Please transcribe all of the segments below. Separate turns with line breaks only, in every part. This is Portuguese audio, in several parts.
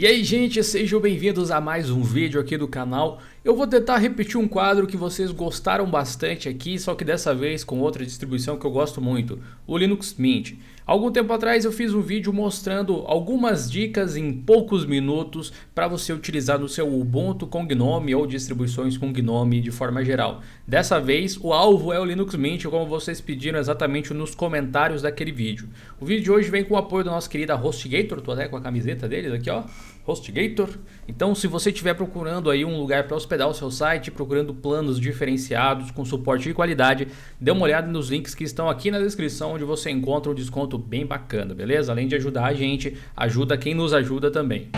E aí gente, sejam bem-vindos a mais um vídeo aqui do canal eu vou tentar repetir um quadro que vocês gostaram bastante aqui, só que dessa vez com outra distribuição que eu gosto muito, o Linux Mint. Algum tempo atrás eu fiz um vídeo mostrando algumas dicas em poucos minutos para você utilizar no seu Ubuntu com Gnome ou distribuições com Gnome de forma geral. Dessa vez o alvo é o Linux Mint, como vocês pediram exatamente nos comentários daquele vídeo. O vídeo de hoje vem com o apoio da nossa querida HostGator, tô até com a camiseta deles aqui ó, HostGator. Então se você estiver procurando aí um lugar para hospedar hospedar o seu site procurando planos diferenciados com suporte de qualidade, dê uma olhada nos links que estão aqui na descrição onde você encontra um desconto bem bacana, beleza? Além de ajudar a gente, ajuda quem nos ajuda também.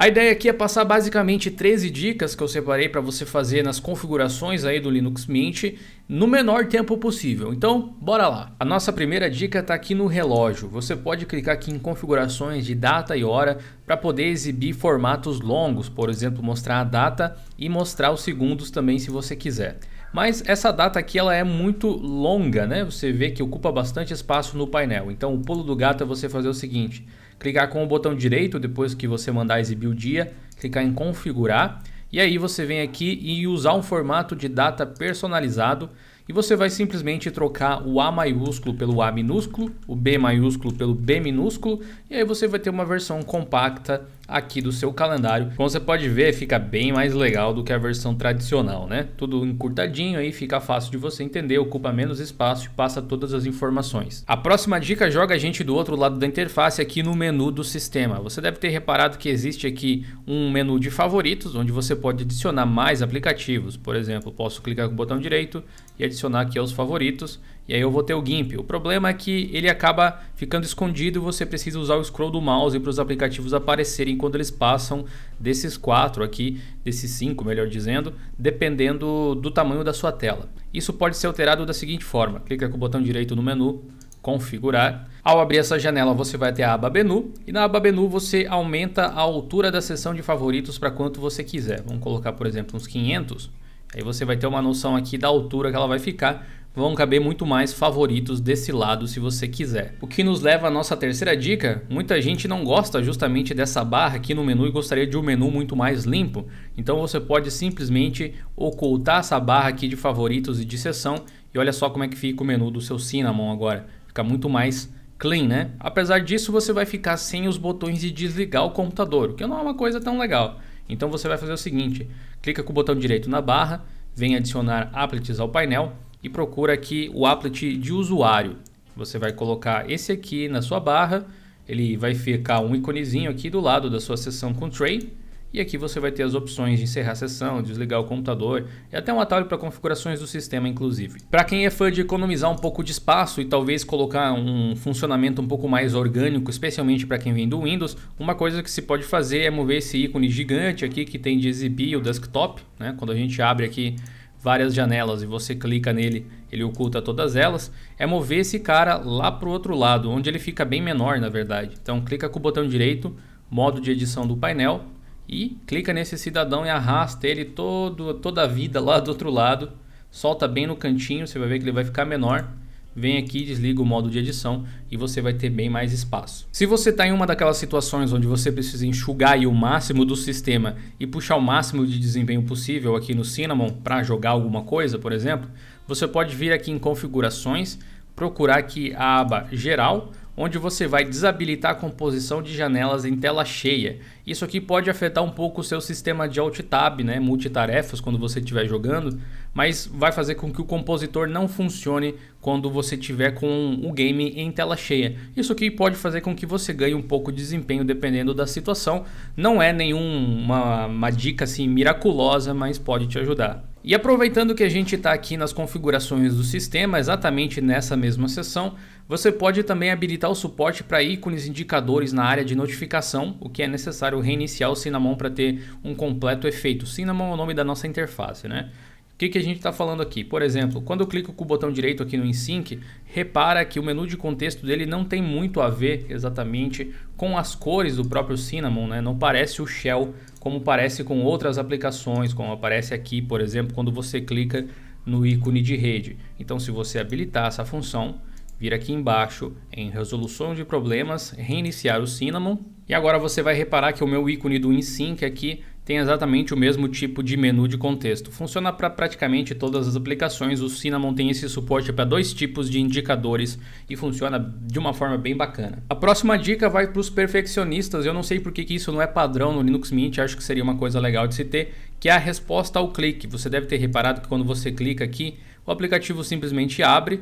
A ideia aqui é passar basicamente 13 dicas que eu separei para você fazer nas configurações aí do Linux Mint no menor tempo possível. Então, bora lá. A nossa primeira dica está aqui no relógio. Você pode clicar aqui em configurações de data e hora para poder exibir formatos longos, por exemplo, mostrar a data e mostrar os segundos também se você quiser. Mas essa data aqui ela é muito longa, né? Você vê que ocupa bastante espaço no painel. Então, o pulo do gato é você fazer o seguinte: clicar com o botão direito depois que você mandar exibir o dia, clicar em configurar e aí você vem aqui e usar um formato de data personalizado e você vai simplesmente trocar o A maiúsculo pelo A minúsculo, o B maiúsculo pelo B minúsculo, e aí você vai ter uma versão compacta aqui do seu calendário. Como você pode ver, fica bem mais legal do que a versão tradicional, né? Tudo encurtadinho aí, fica fácil de você entender, ocupa menos espaço e passa todas as informações. A próxima dica joga a gente do outro lado da interface aqui no menu do sistema. Você deve ter reparado que existe aqui um menu de favoritos, onde você pode adicionar mais aplicativos. Por exemplo, posso clicar com o botão direito e adicionar adicionar aqui aos é favoritos e aí eu vou ter o GIMP. O problema é que ele acaba ficando escondido e você precisa usar o scroll do mouse para os aplicativos aparecerem quando eles passam desses quatro aqui, desses cinco, melhor dizendo, dependendo do tamanho da sua tela. Isso pode ser alterado da seguinte forma, clica com o botão direito no menu, configurar. Ao abrir essa janela você vai ter a aba menu e na aba menu você aumenta a altura da seção de favoritos para quanto você quiser. Vamos colocar por exemplo uns 500 Aí você vai ter uma noção aqui da altura que ela vai ficar. Vão caber muito mais favoritos desse lado se você quiser. O que nos leva à nossa terceira dica. Muita gente não gosta justamente dessa barra aqui no menu e gostaria de um menu muito mais limpo. Então você pode simplesmente ocultar essa barra aqui de favoritos e de sessão. E olha só como é que fica o menu do seu Cinnamon agora. Fica muito mais clean, né? Apesar disso, você vai ficar sem os botões de desligar o computador, o que não é uma coisa tão legal. Então você vai fazer o seguinte: clica com o botão direito na barra, vem adicionar applets ao painel e procura aqui o applet de usuário. Você vai colocar esse aqui na sua barra, ele vai ficar um iconezinho aqui do lado da sua sessão com tray e aqui você vai ter as opções de encerrar a sessão, desligar o computador e até um atalho para configurações do sistema, inclusive. Para quem é fã de economizar um pouco de espaço e talvez colocar um funcionamento um pouco mais orgânico, especialmente para quem vem do Windows, uma coisa que se pode fazer é mover esse ícone gigante aqui que tem de exibir o desktop. Né? Quando a gente abre aqui várias janelas e você clica nele, ele oculta todas elas, é mover esse cara lá para o outro lado, onde ele fica bem menor na verdade. Então clica com o botão direito, modo de edição do painel, e clica nesse cidadão e arrasta ele todo, toda a vida lá do outro lado. Solta bem no cantinho, você vai ver que ele vai ficar menor. Vem aqui, desliga o modo de edição e você vai ter bem mais espaço. Se você está em uma daquelas situações onde você precisa enxugar o máximo do sistema e puxar o máximo de desempenho possível aqui no Cinnamon para jogar alguma coisa, por exemplo, você pode vir aqui em configurações, procurar aqui a aba geral onde você vai desabilitar a composição de janelas em tela cheia. Isso aqui pode afetar um pouco o seu sistema de alt-tab, né, multitarefas, quando você estiver jogando, mas vai fazer com que o compositor não funcione quando você tiver com o game em tela cheia. Isso aqui pode fazer com que você ganhe um pouco de desempenho dependendo da situação. Não é nenhuma uma dica assim miraculosa, mas pode te ajudar. E aproveitando que a gente está aqui nas configurações do sistema, exatamente nessa mesma sessão, você pode também habilitar o suporte para ícones indicadores na área de notificação, o que é necessário reiniciar o Cinnamon para ter um completo efeito. Cinnamon é o nome da nossa interface, né? O que, que a gente está falando aqui? Por exemplo, quando eu clico com o botão direito aqui no InSync, repara que o menu de contexto dele não tem muito a ver exatamente com as cores do próprio Cinnamon, né? não parece o Shell como parece com outras aplicações, como aparece aqui, por exemplo, quando você clica no ícone de rede. Então, se você habilitar essa função, vir aqui embaixo em resolução de problemas, reiniciar o Cinnamon. E agora você vai reparar que o meu ícone do InSync aqui tem exatamente o mesmo tipo de menu de contexto. Funciona para praticamente todas as aplicações. O Cinnamon tem esse suporte para dois tipos de indicadores e funciona de uma forma bem bacana. A próxima dica vai para os perfeccionistas. Eu não sei por que isso não é padrão no Linux Mint, acho que seria uma coisa legal de se ter, que é a resposta ao clique. Você deve ter reparado que quando você clica aqui, o aplicativo simplesmente abre,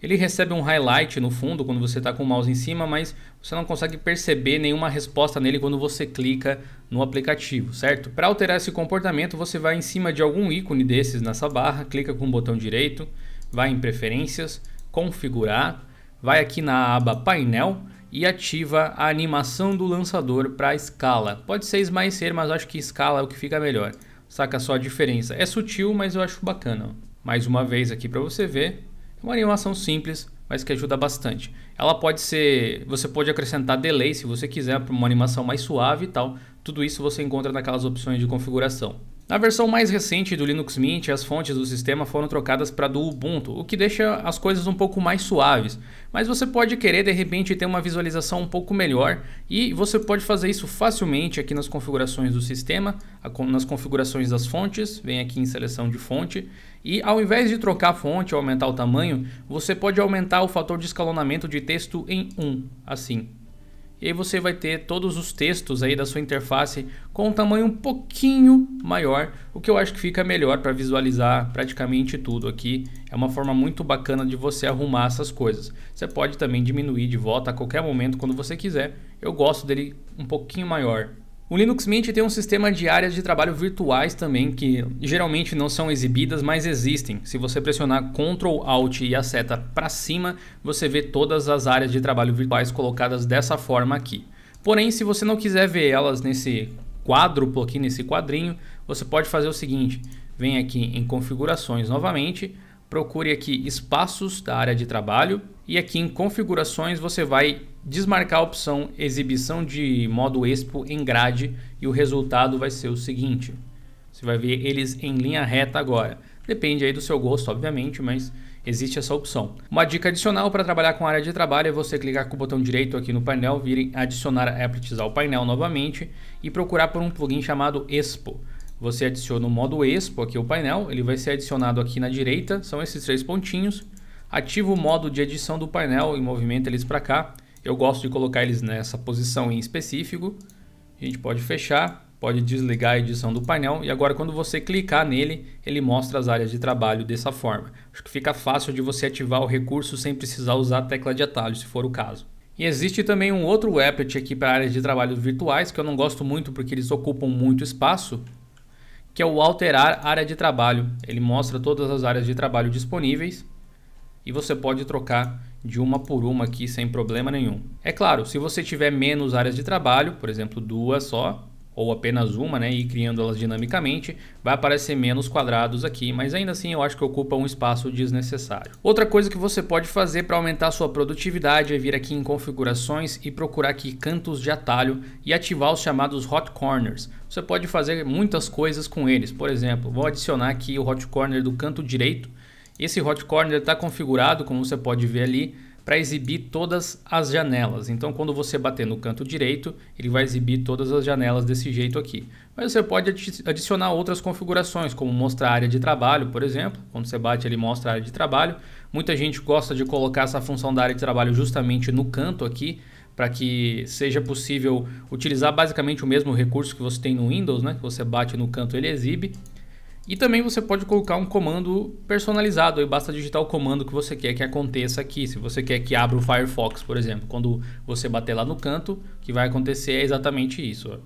ele recebe um highlight no fundo quando você está com o mouse em cima, mas você não consegue perceber nenhuma resposta nele quando você clica no aplicativo, certo? Para alterar esse comportamento, você vai em cima de algum ícone desses nessa barra, clica com o botão direito, vai em preferências, configurar, vai aqui na aba painel e ativa a animação do lançador para escala. Pode ser esmaecer, mas acho que escala é o que fica melhor. Saca só a diferença. É sutil, mas eu acho bacana. Mais uma vez aqui para você ver, é uma animação simples, mas que ajuda bastante. Ela pode ser, você pode acrescentar delay se você quiser para uma animação mais suave e tal. Tudo isso você encontra naquelas opções de configuração. Na versão mais recente do Linux Mint, as fontes do sistema foram trocadas para do Ubuntu, o que deixa as coisas um pouco mais suaves. Mas você pode querer de repente ter uma visualização um pouco melhor e você pode fazer isso facilmente aqui nas configurações do sistema, nas configurações das fontes, vem aqui em seleção de fonte e ao invés de trocar a fonte ou aumentar o tamanho, você pode aumentar o fator de escalonamento de texto em 1, assim. E aí você vai ter todos os textos aí da sua interface com um tamanho um pouquinho maior, o que eu acho que fica melhor para visualizar praticamente tudo aqui. É uma forma muito bacana de você arrumar essas coisas. Você pode também diminuir de volta a qualquer momento quando você quiser. Eu gosto dele um pouquinho maior. O Linux Mint tem um sistema de áreas de trabalho virtuais também, que geralmente não são exibidas, mas existem. Se você pressionar Ctrl, Alt e a seta para cima, você vê todas as áreas de trabalho virtuais colocadas dessa forma aqui. Porém, se você não quiser ver elas nesse quádruplo aqui, nesse quadrinho, você pode fazer o seguinte, vem aqui em configurações novamente, procure aqui espaços da área de trabalho e aqui em configurações você vai desmarcar a opção exibição de modo expo em grade e o resultado vai ser o seguinte. Você vai ver eles em linha reta agora. Depende aí do seu gosto, obviamente, mas existe essa opção. Uma dica adicional para trabalhar com área de trabalho é você clicar com o botão direito aqui no painel, vir em adicionar apps ao painel novamente e procurar por um plugin chamado Expo você adiciona o modo Expo aqui o painel, ele vai ser adicionado aqui na direita, são esses três pontinhos. Ativo o modo de edição do painel e movimenta eles para cá. Eu gosto de colocar eles nessa posição em específico. A gente pode fechar, pode desligar a edição do painel e agora quando você clicar nele, ele mostra as áreas de trabalho dessa forma. Acho que fica fácil de você ativar o recurso sem precisar usar a tecla de atalho, se for o caso. E existe também um outro applet aqui para áreas de trabalho virtuais que eu não gosto muito porque eles ocupam muito espaço, que é o alterar área de trabalho. Ele mostra todas as áreas de trabalho disponíveis e você pode trocar de uma por uma aqui sem problema nenhum. É claro, se você tiver menos áreas de trabalho, por exemplo, duas só, ou apenas uma, né, e criando elas dinamicamente, vai aparecer menos quadrados aqui, mas ainda assim eu acho que ocupa um espaço desnecessário. Outra coisa que você pode fazer para aumentar sua produtividade é vir aqui em configurações e procurar aqui cantos de atalho e ativar os chamados hot corners. Você pode fazer muitas coisas com eles, por exemplo, vou adicionar aqui o hot corner do canto direito, esse hot corner está configurado, como você pode ver ali, para exibir todas as janelas. Então, quando você bater no canto direito, ele vai exibir todas as janelas desse jeito aqui. Mas você pode adicionar outras configurações, como mostrar área de trabalho, por exemplo. Quando você bate, ele mostra área de trabalho. Muita gente gosta de colocar essa função da área de trabalho justamente no canto aqui, para que seja possível utilizar basicamente o mesmo recurso que você tem no Windows, né? que você bate no canto ele exibe. E também você pode colocar um comando personalizado, aí basta digitar o comando que você quer que aconteça aqui. Se você quer que abra o Firefox, por exemplo, quando você bater lá no canto, o que vai acontecer é exatamente isso.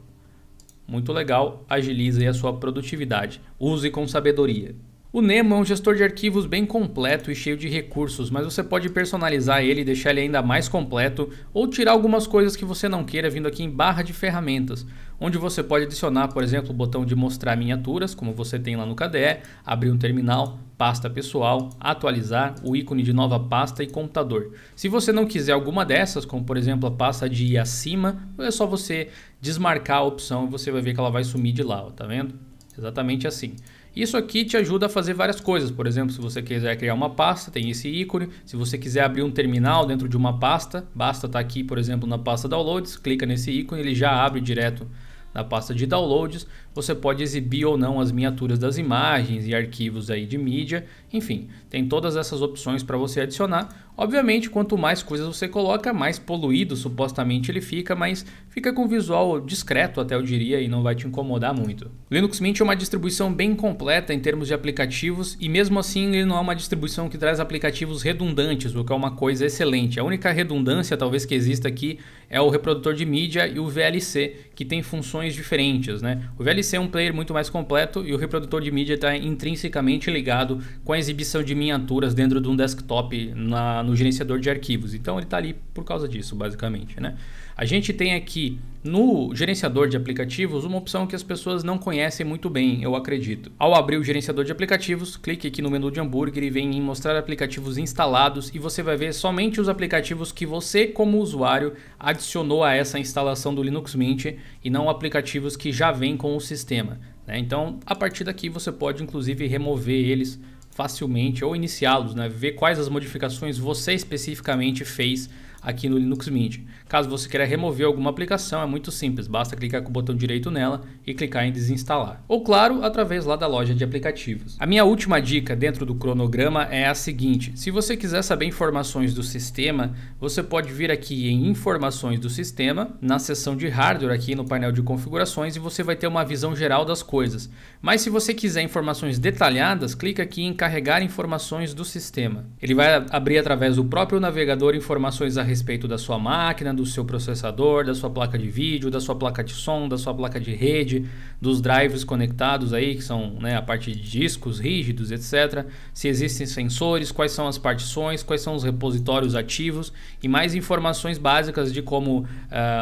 Muito legal, agiliza a sua produtividade. Use com sabedoria. O Nemo é um gestor de arquivos bem completo e cheio de recursos, mas você pode personalizar ele e deixar ele ainda mais completo ou tirar algumas coisas que você não queira vindo aqui em barra de ferramentas, onde você pode adicionar, por exemplo, o botão de mostrar miniaturas, como você tem lá no KDE, abrir um terminal, pasta pessoal, atualizar, o ícone de nova pasta e computador. Se você não quiser alguma dessas, como por exemplo a pasta de ir acima, é só você desmarcar a opção e você vai ver que ela vai sumir de lá, ó, tá vendo? Exatamente assim. Isso aqui te ajuda a fazer várias coisas, por exemplo, se você quiser criar uma pasta, tem esse ícone. Se você quiser abrir um terminal dentro de uma pasta, basta estar tá aqui, por exemplo, na pasta downloads, clica nesse ícone, ele já abre direto na pasta de downloads você pode exibir ou não as miniaturas das imagens e arquivos aí de mídia, enfim, tem todas essas opções para você adicionar. Obviamente, quanto mais coisas você coloca, mais poluído supostamente ele fica, mas fica com visual discreto até eu diria e não vai te incomodar muito. Linux Mint é uma distribuição bem completa em termos de aplicativos e mesmo assim ele não é uma distribuição que traz aplicativos redundantes, o que é uma coisa excelente. A única redundância talvez que exista aqui é o reprodutor de mídia e o VLC, que tem funções diferentes, né? O VLC ele ser um player muito mais completo e o reprodutor de mídia está intrinsecamente ligado com a exibição de miniaturas dentro de um desktop na, no gerenciador de arquivos. Então ele está ali por causa disso, basicamente. Né? A gente tem aqui no gerenciador de aplicativos, uma opção que as pessoas não conhecem muito bem, eu acredito. Ao abrir o gerenciador de aplicativos, clique aqui no menu de hambúrguer e vem em mostrar aplicativos instalados e você vai ver somente os aplicativos que você, como usuário, adicionou a essa instalação do Linux Mint e não aplicativos que já vêm com o sistema. Né? Então, a partir daqui, você pode inclusive remover eles facilmente ou iniciá-los, né? ver quais as modificações você especificamente fez aqui no Linux Mint. Caso você queira remover alguma aplicação, é muito simples, basta clicar com o botão direito nela e clicar em desinstalar. Ou claro, através lá da loja de aplicativos. A minha última dica dentro do cronograma é a seguinte, se você quiser saber informações do sistema, você pode vir aqui em informações do sistema, na seção de hardware aqui no painel de configurações e você vai ter uma visão geral das coisas. Mas se você quiser informações detalhadas, clica aqui em carregar informações do sistema. Ele vai abrir através do próprio navegador informações a respeito da sua máquina, do seu processador, da sua placa de vídeo, da sua placa de som, da sua placa de rede, dos drives conectados aí, que são né, a parte de discos rígidos, etc. Se existem sensores, quais são as partições, quais são os repositórios ativos e mais informações básicas de como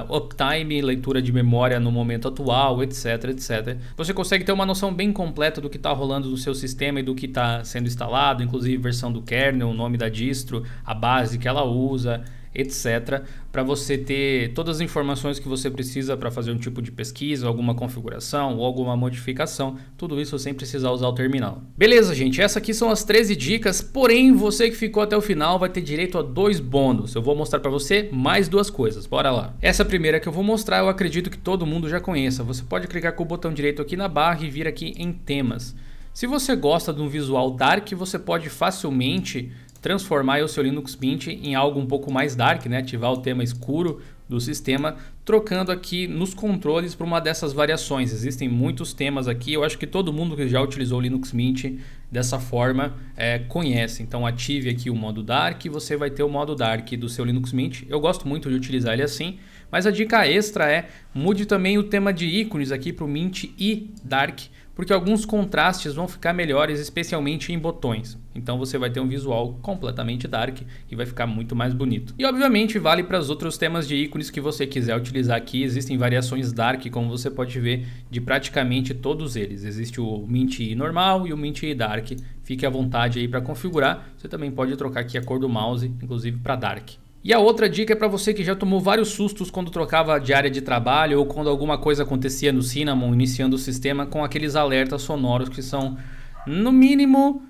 uh, uptime, leitura de memória no momento atual, etc, etc. Você consegue ter uma noção bem completa do que está rolando no seu sistema e do que está sendo instalado, inclusive versão do kernel, o nome da distro, a base que ela usa, etc., para você ter todas as informações que você precisa para fazer um tipo de pesquisa, alguma configuração ou alguma modificação, tudo isso sem precisar usar o terminal. Beleza, gente, essas aqui são as 13 dicas, porém você que ficou até o final vai ter direito a dois bônus. Eu vou mostrar para você mais duas coisas, bora lá. Essa primeira que eu vou mostrar, eu acredito que todo mundo já conheça. Você pode clicar com o botão direito aqui na barra e vir aqui em temas. Se você gosta de um visual dark, você pode facilmente transformar o seu Linux Mint em algo um pouco mais dark, né? ativar o tema escuro do sistema, trocando aqui nos controles para uma dessas variações. Existem muitos temas aqui, eu acho que todo mundo que já utilizou o Linux Mint dessa forma é, conhece. Então ative aqui o modo Dark e você vai ter o modo Dark do seu Linux Mint. Eu gosto muito de utilizar ele assim, mas a dica extra é mude também o tema de ícones aqui para o Mint e Dark, porque alguns contrastes vão ficar melhores, especialmente em botões. Então você vai ter um visual completamente dark e vai ficar muito mais bonito. E obviamente vale para os outros temas de ícones que você quiser utilizar aqui. Existem variações dark, como você pode ver, de praticamente todos eles. Existe o Mint normal e o Mint dark. Fique à vontade aí para configurar. Você também pode trocar aqui a cor do mouse, inclusive para dark. E a outra dica é para você que já tomou vários sustos quando trocava de área de trabalho ou quando alguma coisa acontecia no Cinnamon, iniciando o sistema com aqueles alertas sonoros que são, no mínimo,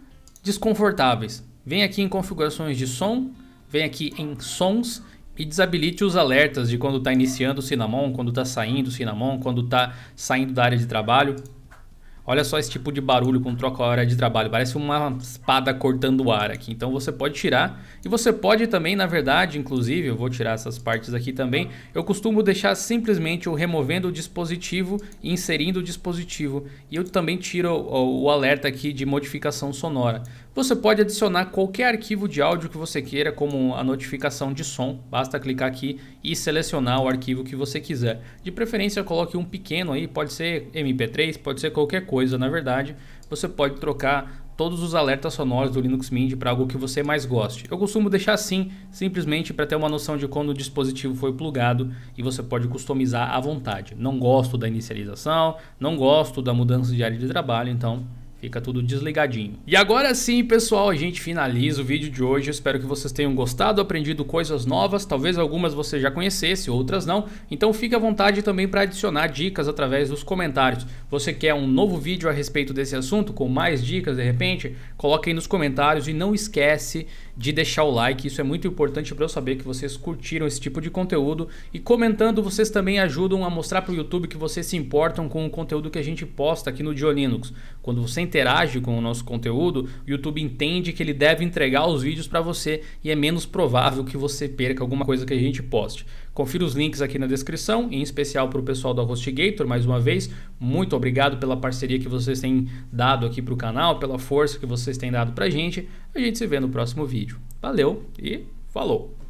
desconfortáveis. Vem aqui em configurações de som, vem aqui em sons e desabilite os alertas de quando está iniciando o Cinnamon, quando está saindo o Cinnamon, quando está saindo da área de trabalho. Olha só esse tipo de barulho com troca hora de trabalho, parece uma espada cortando o ar aqui. Então você pode tirar e você pode também, na verdade, inclusive, eu vou tirar essas partes aqui também. Eu costumo deixar simplesmente o removendo o dispositivo e inserindo o dispositivo. E eu também tiro o, o alerta aqui de modificação sonora. Você pode adicionar qualquer arquivo de áudio que você queira, como a notificação de som. Basta clicar aqui e selecionar o arquivo que você quiser. De preferência, coloque um pequeno aí, pode ser MP3, pode ser qualquer coisa coisa, na verdade, você pode trocar todos os alertas sonoros do Linux Mint para algo que você mais goste. Eu costumo deixar assim, simplesmente para ter uma noção de quando o dispositivo foi plugado e você pode customizar à vontade. Não gosto da inicialização, não gosto da mudança de área de trabalho, então Fica tudo desligadinho. E agora sim, pessoal, a gente finaliza o vídeo de hoje. espero que vocês tenham gostado, aprendido coisas novas. Talvez algumas você já conhecesse, outras não. Então fique à vontade também para adicionar dicas através dos comentários. Você quer um novo vídeo a respeito desse assunto, com mais dicas de repente? Coloque aí nos comentários e não esquece de deixar o like. Isso é muito importante para eu saber que vocês curtiram esse tipo de conteúdo. E comentando, vocês também ajudam a mostrar para o YouTube que vocês se importam com o conteúdo que a gente posta aqui no Dio Linux. Quando você interage com o nosso conteúdo, o YouTube entende que ele deve entregar os vídeos para você e é menos provável que você perca alguma coisa que a gente poste. Confira os links aqui na descrição, em especial para o pessoal da HostGator, mais uma vez, muito obrigado pela parceria que vocês têm dado aqui para o canal, pela força que vocês têm dado para a gente. A gente se vê no próximo vídeo. Valeu e falou!